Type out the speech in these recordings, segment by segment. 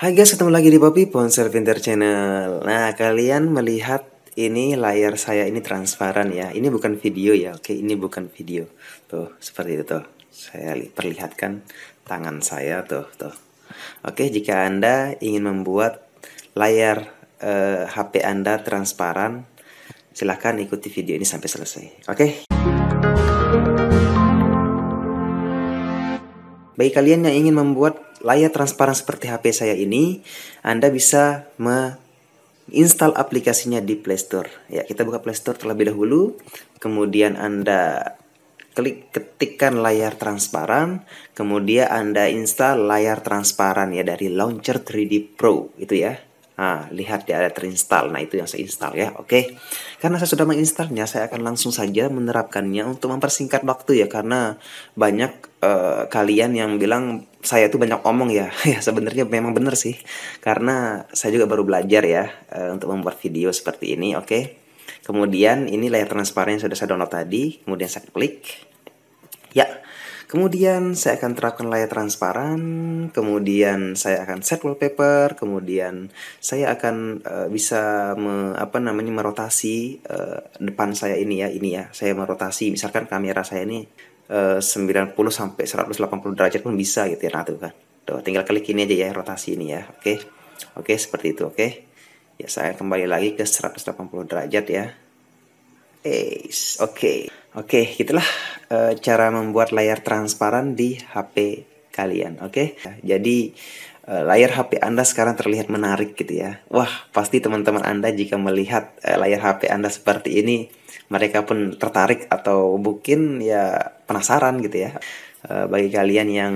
Hai guys, ketemu lagi di Bobby Ponsel Pinter Channel. Nah, kalian melihat ini layar saya ini transparan ya. Ini bukan video ya, oke? Ini bukan video. Tuh, seperti itu tuh. Saya perlihatkan tangan saya tuh, tuh. Oke, jika Anda ingin membuat layar eh, HP Anda transparan, silahkan ikuti video ini sampai selesai. Oke? Bagi kalian yang ingin membuat layar transparan seperti HP saya ini, Anda bisa menginstal aplikasinya di Play Store. Ya, kita buka Play Store terlebih dahulu, kemudian Anda klik ketikkan layar transparan, kemudian Anda install layar transparan ya dari Launcher 3D Pro itu ya. Nah, lihat ya ada terinstall. Nah, itu yang saya install ya. Oke. Karena saya sudah menginstalnya, saya akan langsung saja menerapkannya untuk mempersingkat waktu ya karena banyak uh, kalian yang bilang saya tuh banyak omong ya. ya sebenarnya memang benar sih. Karena saya juga baru belajar ya eh, untuk membuat video seperti ini, oke. Okay? Kemudian ini layar transparan yang sudah saya download tadi, kemudian saya klik. Ya. Kemudian saya akan terapkan layar transparan, kemudian saya akan set wallpaper, kemudian saya akan uh, bisa me, apa namanya merotasi uh, depan saya ini ya, ini ya. Saya merotasi misalkan kamera saya ini Eh, sembilan 90 sampai 180 derajat pun bisa gitu ya nah tuh kan tuh tinggal klik ini aja ya rotasi ini ya oke oke seperti itu oke ya saya kembali lagi ke 180 derajat ya Ace, oke oke Itulah eh, cara membuat layar transparan di HP kalian oke jadi Eh, layar HP Anda sekarang terlihat menarik gitu ya. Wah, pasti teman-teman Anda jika melihat eh, layar HP Anda seperti ini, mereka pun tertarik atau mungkin ya penasaran gitu ya. Eh, bagi kalian yang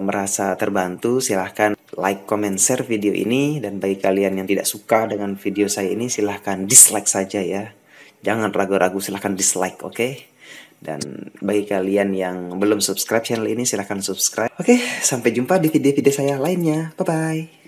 merasa terbantu, silahkan like, comment, share video ini. Dan bagi kalian yang tidak suka dengan video saya ini, silahkan dislike saja ya. Jangan ragu-ragu, silahkan dislike, oke? Okay? Dan bagi kalian yang belum subscribe channel ini silahkan subscribe. Oke, sampai jumpa di video-video saya lainnya. Bye-bye.